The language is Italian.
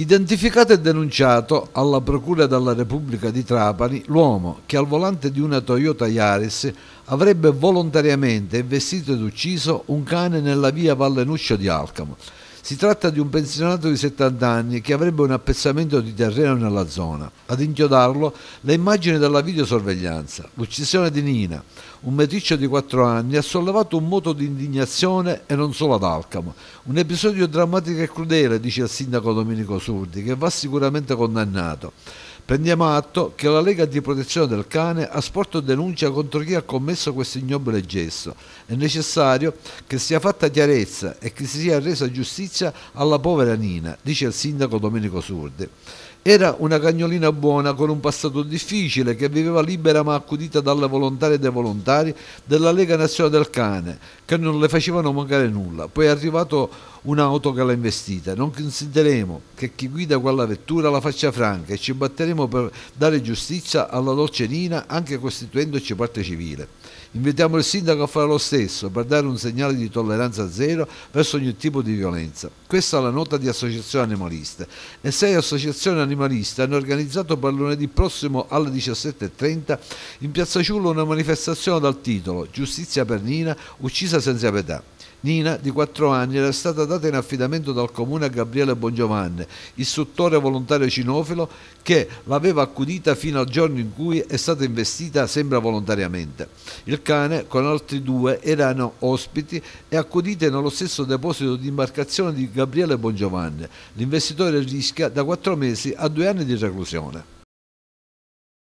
Identificato e denunciato alla Procura della Repubblica di Trapani l'uomo che al volante di una Toyota Yaris avrebbe volontariamente investito ed ucciso un cane nella via Vallenuscio di Alcamo. Si tratta di un pensionato di 70 anni che avrebbe un appezzamento di terreno nella zona. Ad inchiodarlo le immagini della videosorveglianza. L'uccisione di Nina, un meticcio di 4 anni, ha sollevato un moto di indignazione e non solo ad Alcamo. Un episodio drammatico e crudele, dice il sindaco Domenico Surdi, che va sicuramente condannato. Prendiamo atto che la Lega di protezione del cane ha sporto denuncia contro chi ha commesso questo ignobile gesto. È necessario che sia fatta chiarezza e che si sia resa giustizia alla povera Nina, dice il sindaco Domenico Surdi. Era una cagnolina buona con un passato difficile che viveva libera ma accudita dalle volontarie e dai volontari della Lega Nazionale del Cane che non le facevano mancare nulla. Poi è arrivato un'auto che l'ha investita. Non consideremo che chi guida quella vettura la faccia franca e ci batteremo per dare giustizia alla dolce Nina anche costituendoci parte civile. Invitiamo il sindaco a fare lo stesso per dare un segnale di tolleranza zero verso ogni tipo di violenza. Questa è la nota di associazione animalista. e sei associazioni animaliste animalista hanno organizzato per lunedì prossimo alle 17.30 in Piazza Ciullo una manifestazione dal titolo Giustizia per Nina, uccisa senza pietà. Nina, di 4 anni, era stata data in affidamento dal comune a Gabriele Bongiovanni, istruttore volontario cinofilo, che l'aveva accudita fino al giorno in cui è stata investita, sembra volontariamente. Il cane, con altri due, erano ospiti e accudite nello stesso deposito di imbarcazione di Gabriele Bongiovanni. L'investitore rischia da 4 mesi a 2 anni di reclusione.